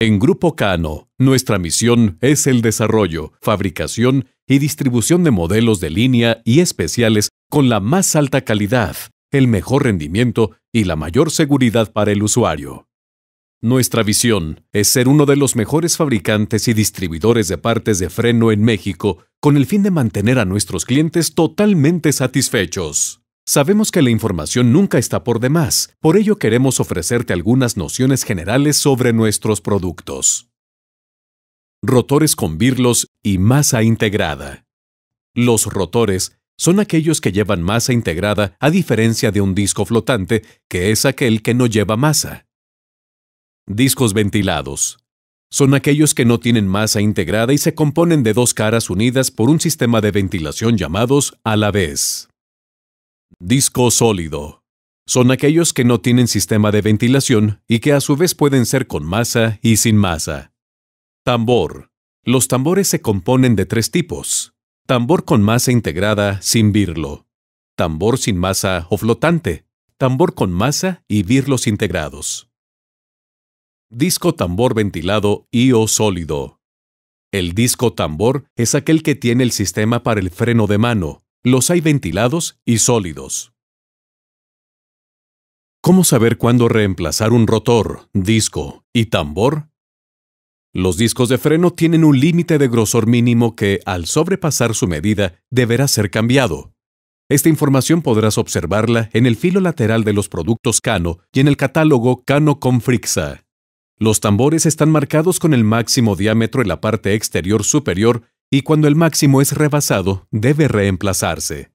En Grupo Cano, nuestra misión es el desarrollo, fabricación y distribución de modelos de línea y especiales con la más alta calidad, el mejor rendimiento y la mayor seguridad para el usuario. Nuestra visión es ser uno de los mejores fabricantes y distribuidores de partes de freno en México con el fin de mantener a nuestros clientes totalmente satisfechos. Sabemos que la información nunca está por demás, por ello queremos ofrecerte algunas nociones generales sobre nuestros productos. Rotores con birlos y masa integrada. Los rotores son aquellos que llevan masa integrada a diferencia de un disco flotante, que es aquel que no lleva masa. Discos ventilados. Son aquellos que no tienen masa integrada y se componen de dos caras unidas por un sistema de ventilación llamados a la vez. Disco sólido. Son aquellos que no tienen sistema de ventilación y que a su vez pueden ser con masa y sin masa. Tambor. Los tambores se componen de tres tipos. Tambor con masa integrada sin virlo. Tambor sin masa o flotante. Tambor con masa y virlos integrados. Disco tambor ventilado y o sólido. El disco tambor es aquel que tiene el sistema para el freno de mano, los hay ventilados y sólidos. ¿Cómo saber cuándo reemplazar un rotor, disco y tambor? Los discos de freno tienen un límite de grosor mínimo que, al sobrepasar su medida, deberá ser cambiado. Esta información podrás observarla en el filo lateral de los productos Cano y en el catálogo Cano con Frixa. Los tambores están marcados con el máximo diámetro en la parte exterior superior y cuando el máximo es rebasado, debe reemplazarse.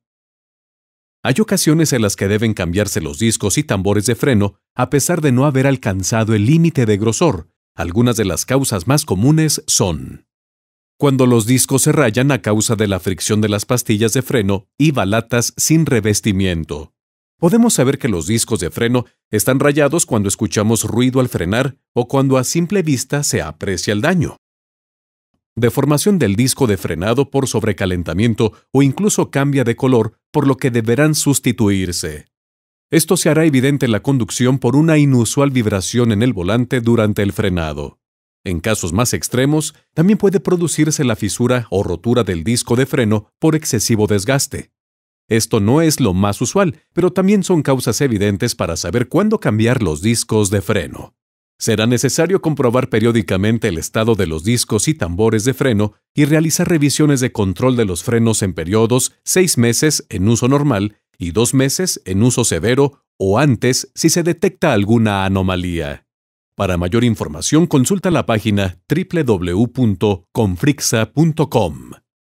Hay ocasiones en las que deben cambiarse los discos y tambores de freno a pesar de no haber alcanzado el límite de grosor. Algunas de las causas más comunes son cuando los discos se rayan a causa de la fricción de las pastillas de freno y balatas sin revestimiento. Podemos saber que los discos de freno están rayados cuando escuchamos ruido al frenar o cuando a simple vista se aprecia el daño deformación del disco de frenado por sobrecalentamiento o incluso cambia de color, por lo que deberán sustituirse. Esto se hará evidente en la conducción por una inusual vibración en el volante durante el frenado. En casos más extremos, también puede producirse la fisura o rotura del disco de freno por excesivo desgaste. Esto no es lo más usual, pero también son causas evidentes para saber cuándo cambiar los discos de freno. Será necesario comprobar periódicamente el estado de los discos y tambores de freno y realizar revisiones de control de los frenos en periodos 6 meses en uso normal y 2 meses en uso severo o antes si se detecta alguna anomalía. Para mayor información consulta la página www.confrixa.com.